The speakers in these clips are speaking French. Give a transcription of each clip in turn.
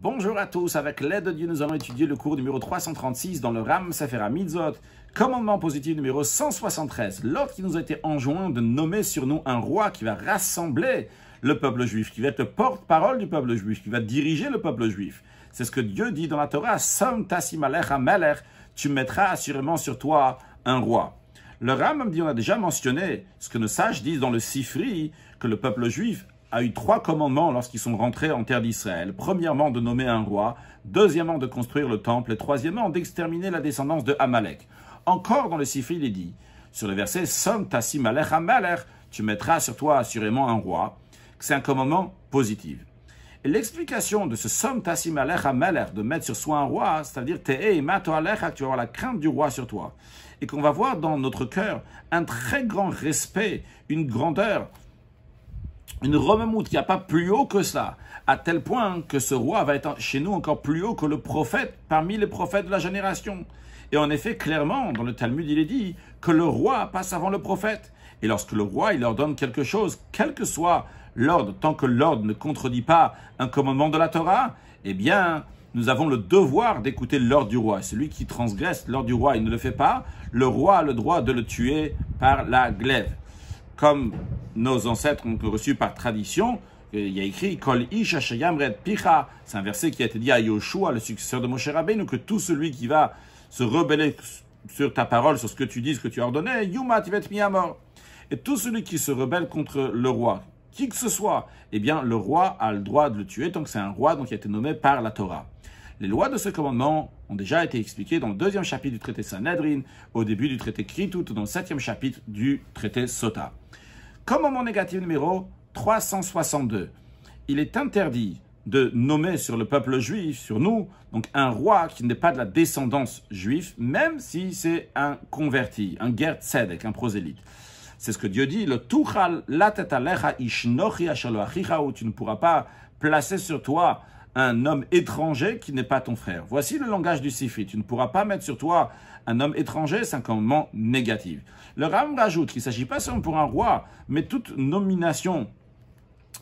Bonjour à tous, avec l'aide de Dieu, nous allons étudier le cours numéro 336 dans le Ram Sefer HaMitzot, commandement positif numéro 173, Lorsqu'il nous a été enjoint de nommer sur nous un roi qui va rassembler le peuple juif, qui va être le porte-parole du peuple juif, qui va diriger le peuple juif. C'est ce que Dieu dit dans la Torah, « Som à maler tu mettras assurément sur toi un roi. Le Ram dit, on a déjà mentionné ce que nos sages disent dans le Sifri, que le peuple juif a eu trois commandements lorsqu'ils sont rentrés en terre d'Israël. Premièrement, de nommer un roi. Deuxièmement, de construire le temple. Et troisièmement, d'exterminer la descendance de Amalek. Encore dans le Sifri, il est dit, sur le verset « Somme tassim alech Tu mettras sur toi assurément un roi. C'est un commandement positif. Et l'explication de ce « Somme tassim de mettre sur soi un roi, c'est-à-dire « Te'e mato alech » tu auras la crainte du roi sur toi. Et qu'on va voir dans notre cœur un très grand respect, une grandeur, une rememoute qui n'y a pas plus haut que ça, à tel point que ce roi va être chez nous encore plus haut que le prophète parmi les prophètes de la génération. Et en effet, clairement, dans le Talmud, il est dit que le roi passe avant le prophète. Et lorsque le roi, il ordonne quelque chose, quel que soit l'ordre, tant que l'ordre ne contredit pas un commandement de la Torah, eh bien, nous avons le devoir d'écouter l'ordre du roi. Celui qui transgresse l'ordre du roi il ne le fait pas, le roi a le droit de le tuer par la glaive. Comme nos ancêtres ont reçu par tradition, il y a écrit Kol ish picha. C'est un verset qui a été dit à Yoshua, le successeur de Moshe Rabbeinu, que tout celui qui va se rebeller sur ta parole, sur ce que tu dis, ce que tu as ordonné, Yuma à mort. Et tout celui qui se rebelle contre le roi, qui que ce soit, eh bien le roi a le droit de le tuer tant que c'est un roi donc qui a été nommé par la Torah. Les lois de ce commandement ont déjà été expliquées dans le deuxième chapitre du traité Sanhedrin, au début du traité Kritut, dans le septième chapitre du traité Sota comme au négatif numéro 362. Il est interdit de nommer sur le peuple juif, sur nous, donc un roi qui n'est pas de la descendance juive, même si c'est un converti, un guerre un prosélyte. C'est ce que Dieu dit, le tuchal latet alecha ishnochi où tu ne pourras pas placer sur toi un homme étranger qui n'est pas ton frère. Voici le langage du Sifi. Tu ne pourras pas mettre sur toi un homme étranger, c'est un commandement négatif. Le Ram rajoute qu'il ne s'agit pas seulement pour un roi, mais toute nomination,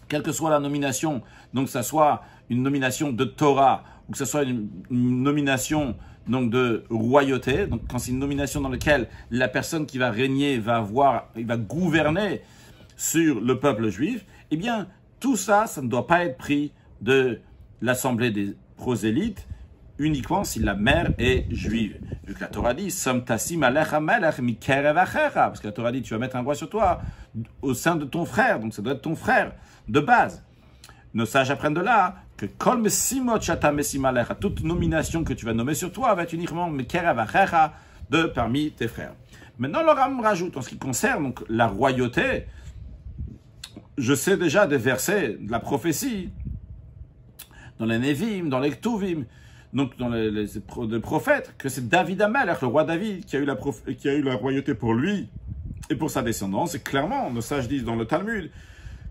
quelle que soit la nomination, donc que ce soit une nomination de Torah, ou que ce soit une, nomination donc de royauté, donc quand c'est une nomination dans laquelle la personne qui va régner va avoir, il va gouverner sur le peuple juif, eh bien, tout ça, ça ne doit pas être pris de l'assemblée des prosélytes uniquement si la mère est juive. Vu la Torah dit, parce que Torah dit, tu vas mettre un roi sur toi, au sein de ton frère, donc ça doit être ton frère de base. Nos sages apprennent de là que toute nomination que tu vas nommer sur toi va être uniquement de parmi tes frères. Maintenant, le rajoute en ce qui concerne donc, la royauté, je sais déjà des versets de la prophétie dans les Nevim, dans les Ktuvim, donc dans les, prophètes, que c'est David Amalek, le roi David, qui a, eu la qui a eu la royauté pour lui et pour sa descendance. Et clairement, nos sages disent dans le Talmud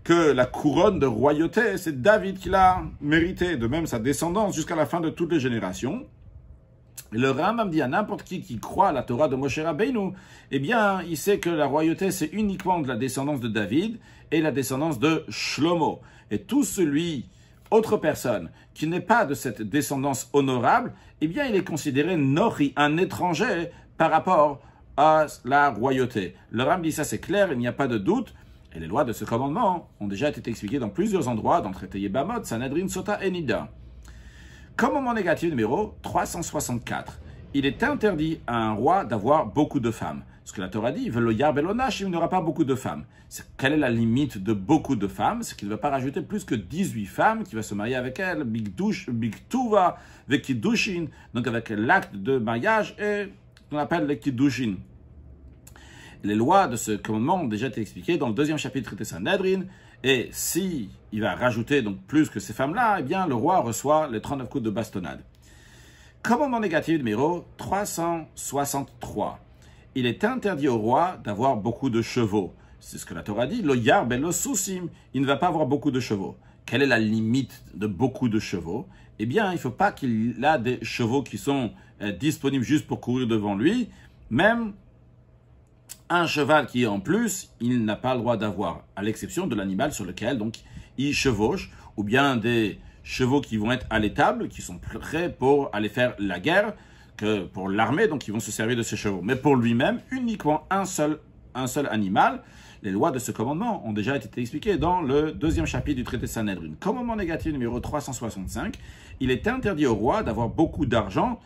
que la couronne de royauté, c'est David qui l'a mérité, de même sa descendance jusqu'à la fin de toutes les générations. le Rambam dit à n'importe qui qui croit à la Torah de Moshe Rabbeinu, eh bien, il sait que la royauté, c'est uniquement de la descendance de David et la descendance de Shlomo. Et tout celui autre personne qui n'est pas de cette descendance honorable, eh bien, il est considéré nori, un étranger par rapport à la royauté. Le Ram dit ça, c'est clair, il n'y a pas de doute. Et les lois de ce commandement ont déjà été expliquées dans plusieurs endroits, dans le traité Yebamot, Sanhedrin, Sota et Nida. Commandement négatif numéro 364. Il est interdit à un roi d'avoir beaucoup de femmes. Ce que la Torah dit, il n'aura pas beaucoup de femmes. Quelle est la limite de beaucoup de femmes C'est qu'il ne va pas rajouter plus que 18 femmes qui va se marier avec elle, Big Vekidushin, donc avec l'acte de mariage et qu'on appelle les Kiddushin. Les lois de ce commandement ont déjà été expliquées dans le deuxième chapitre de Sanhedrin, et si il va rajouter donc plus que ces femmes-là, eh bien le roi reçoit les 39 coups de bastonnade. Commandement négatif numéro 363 il est interdit au roi d'avoir beaucoup de chevaux. C'est ce que la Torah dit, le yarb et le susim, il ne va pas avoir beaucoup de chevaux. Quelle est la limite de beaucoup de chevaux Eh bien, il ne faut pas qu'il ait des chevaux qui sont euh, disponibles juste pour courir devant lui. Même un cheval qui est en plus, il n'a pas le droit d'avoir, à l'exception de l'animal sur lequel donc il chevauche, ou bien des chevaux qui vont être à l'étable, qui sont prêts pour aller faire la guerre que pour l'armée, donc ils vont se servir de ces chevaux. Mais pour lui-même, uniquement un seul, un seul animal. Les lois de ce commandement ont déjà été expliquées dans le deuxième chapitre du traité Sanhedrin. Commandement négatif numéro 365, il est interdit au roi d'avoir beaucoup d'argent,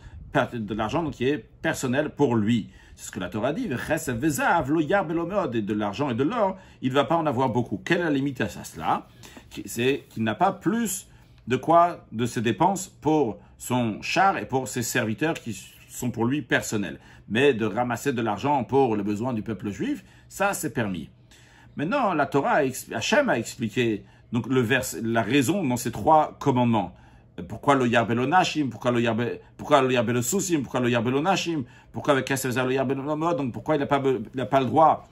de l'argent qui est personnel pour lui. C'est ce que la Torah dit, et de l'argent et de l'or, il ne va pas en avoir beaucoup. Quelle est la limite à cela C'est qu'il n'a pas plus de quoi De ses dépenses pour son char et pour ses serviteurs qui sont pour lui personnels. Mais de ramasser de l'argent pour le besoin du peuple juif, ça c'est permis. Maintenant, la Torah, Hachem a expliqué donc le vers, la raison dans ces trois commandements. Pourquoi le yarbelonashim Pourquoi le yarbe, pourquoi le yarbelosusim Pourquoi le Pourquoi avec le Donc pourquoi il n'a pas, pas le droit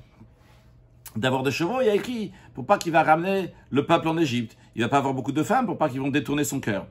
d'avoir des chevaux Il a écrit pour pas qu'il va ramener le peuple en Égypte il va pas avoir beaucoup de femmes pour pas qu'ils vont détourner son cœur.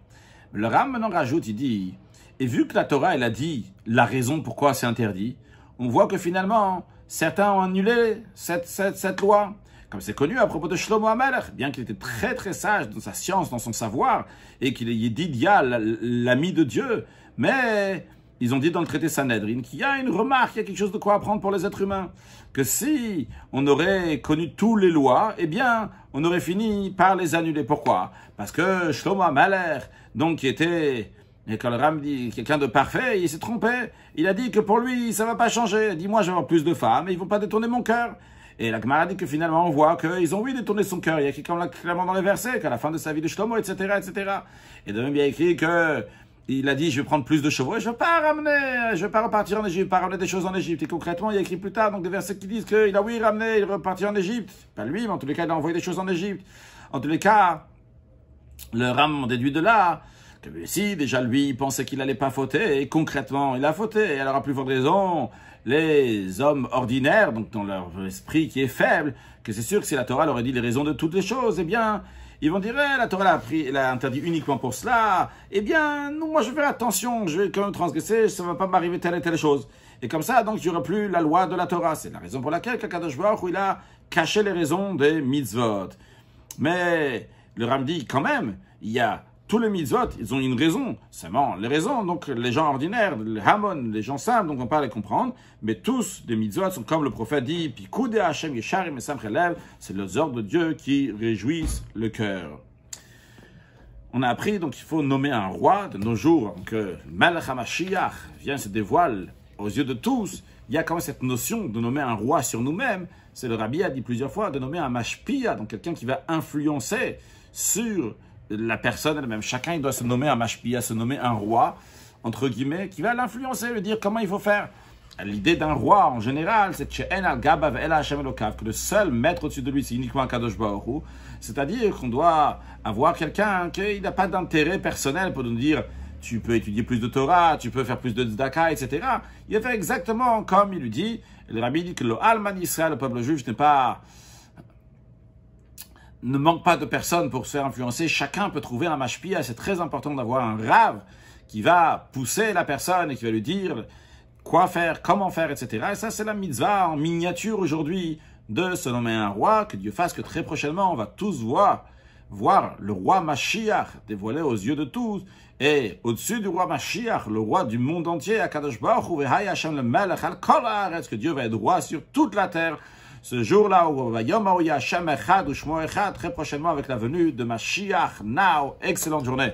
Le Ram maintenant rajoute, il dit, et vu que la Torah, elle a dit la raison pourquoi c'est interdit, on voit que finalement, certains ont annulé cette, loi. Comme c'est connu à propos de Shlomo Amalek, bien qu'il était très très sage dans sa science, dans son savoir, et qu'il ait y a l'ami de Dieu, mais ils ont dit dans le traité Sanhedrin qu'il y a une remarque, il y a quelque chose de quoi apprendre pour les êtres humains. Que si on aurait connu toutes les lois, eh bien, on aurait fini par les annuler. Pourquoi Parce que Shlomo Maler, donc, qui était, et quand le dit quelqu'un de parfait, il s'est trompé. Il a dit que pour lui, ça ne va pas changer. Il a dit, moi, j'ai plus de femmes, et ils vont pas détourner mon cœur. Et la Gemara dit que finalement, on voit qu'ils ont oui détourné son cœur. Il y a quelqu'un clairement dans les versets, qu'à la fin de sa vie de Shlomo, etc., etc. Et de même, il y a écrit que il a dit, je vais prendre plus de chevaux et je pas ramener, je vais pas repartir en Égypte, pas ramener des choses en Égypte. Et concrètement, il y a écrit plus tard, donc des versets qui disent qu'il a oui ramené, il est reparti en Égypte. Pas lui, mais en tous les cas, il a envoyé des choses en Égypte. En tous les cas, le Ram déduit de là que lui déjà lui, il pensait qu'il n'allait pas fauter, et concrètement, il a fauté. Et alors, à plus forte raison, les hommes ordinaires, donc dans leur esprit qui est faible, que c'est sûr que si la Torah leur aurait dit les raisons de toutes les choses, eh bien, ils vont dire, eh, la Torah l'a interdit uniquement pour cela. Eh bien, moi je vais attention, je vais quand même transgresser, ça ne va pas m'arriver telle et telle chose. Et comme ça, donc, il n'y aura plus la loi de la Torah. C'est la raison pour laquelle Kakadosh Baruch il a caché les raisons des mitzvot. Mais le Ram dit quand même, il y a tous les mitzvot, ils ont une raison. Seulement, les raisons, donc les gens ordinaires, les hamon, les gens simples, donc on peut pas les comprendre, mais tous les mitzvot sont comme le prophète dit, Hashem Yesharim et c'est les ordres de Dieu qui réjouissent le cœur. On a appris, donc il faut nommer un roi de nos jours, que euh, Malach vient se dévoile aux yeux de tous. Il y a quand même cette notion de nommer un roi sur nous-mêmes. C'est le rabbi a dit plusieurs fois, de nommer un mashpia, donc quelqu'un qui va influencer sur la personne elle-même. Chacun il doit se nommer un mashpia, se nommer un roi, entre guillemets, qui va l'influencer, lui dire comment il faut faire. L'idée d'un roi en général, c'est que le seul maître au-dessus de lui, c'est uniquement Kadosh Baruch C'est-à-dire qu'on doit avoir quelqu'un qui n'a pas d'intérêt personnel pour nous dire tu peux étudier plus de Torah, tu peux faire plus de daka etc. Il a fait exactement comme il lui dit. Le rabbi dit que le Alman Israël, le peuple juif, n'est pas ne manque pas de personnes pour se faire influencer. Chacun peut trouver un machpia. C'est très important d'avoir un rave qui va pousser la personne et qui va lui dire quoi faire, comment faire, etc. Et ça, c'est la mitzvah en miniature aujourd'hui de se nommer un roi. Que Dieu fasse que très prochainement, on va tous voir, voir le roi Mashiach dévoilé aux yeux de tous. Et au-dessus du roi Mashiach, le roi du monde entier, Akadosh Baruch le kolar est-ce que Dieu va être roi sur toute la terre ce jour-là, très prochainement avec la venue de Mashiach. Now, excellente journée.